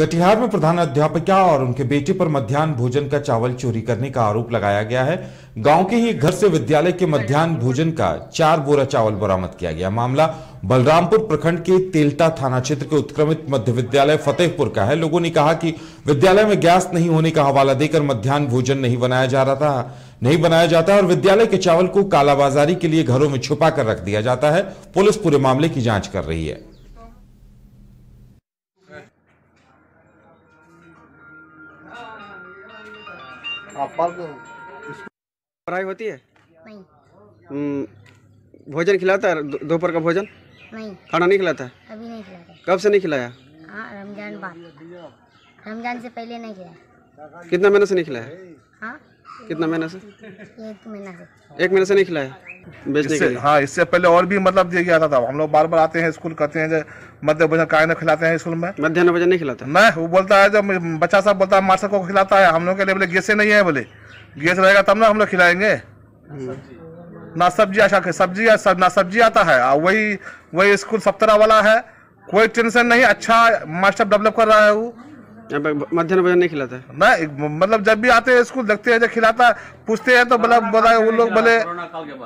कटिहार में प्रधान अध्यापिका और उनके बेटे पर मध्यान्ह भोजन का चावल चोरी करने का आरोप लगाया गया है गांव के ही घर से विद्यालय के मध्यान्ह भोजन का चार बोरा चावल बरामद किया गया मामला बलरामपुर प्रखंड के तेलटा थाना क्षेत्र के उत्क्रमित मध्य विद्यालय फतेहपुर का है लोगों ने कहा कि विद्यालय में गैस नहीं होने का हवाला देकर मध्यान्ह भोजन नहीं बनाया जा रहा था नहीं बनाया जाता और विद्यालय के चावल को कालाबाजारी के लिए घरों में छुपा कर रख दिया जाता है पुलिस पूरे मामले की जांच कर रही है पढ़ाई होती है नहीं हम्म, भोजन खिलाता है दोपहर का भोजन नहीं खाना नहीं खिलाता है अभी नहीं खिलाता कब से नहीं खिलाया हाँ, रमजान बाद रमजान से पहले नहीं खिलाया कितना महीने से नहीं खिलाया हाँ कितना महीना से एक महीना से एक महीने से नहीं खिलाया बेचने के लिए हाँ इससे पहले और भी मतलब दिया गया था, हम लोग बार बार आते हैं स्कूल करते हैं मध्य भोजन काय ना खिलाते हैं स्कूल में मध्यान्ह भोजन नहीं खिलाता मैं वो बोलता है जब बच्चा साहब बोलता है मास्टर को खिलाता है हम लोग के लिए बोले गैसे नहीं है बोले गैस रहेगा तब ना हम लोग खिलाएंगे हम्म। ना सब्जी आशा के सब्जी सब, ना सब्जी आता है वही वही स्कूल सप्तरा वाला है कोई टेंशन नहीं अच्छा मास्टर डेवलप कर रहा है वो मध्यान्ह भोजन नहीं खिलाता मैं मतलब जब भी आते हैं स्कूल देखते हैं जब खिलाता पूछते हैं तो मतलब बोला वो लोग बोले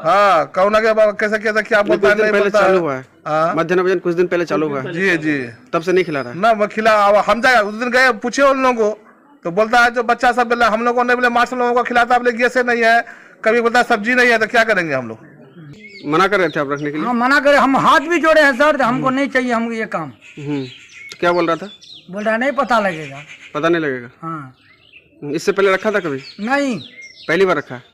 हाँ कोरोना के बाद कैसा कैसा क्या बोलता है पहले चालू हुआ है हाँ। मध्यान भोजन कुछ दिन पहले चालू हुआ है जी जी तब से नहीं खिला रहा ना मैं खिला हम जाए उस दिन गए पूछे उन लोगों को तो बोलता है जो बच्चा सब बोला हम लोगों ने बोले मास्टर लोगों को खिलाता बोले गैसे नहीं है कभी बोलता सब्जी नहीं है तो क्या करेंगे हम लोग मना कर रहे थे आप रखने के लिए हाँ मना कर हम हाथ भी जोड़े हैं सर हमको नहीं चाहिए हम ये काम हम्म। क्या बोल रहा था बोल रहा नहीं पता लगेगा पता नहीं लगेगा हाँ इससे पहले रखा था कभी नहीं पहली बार रखा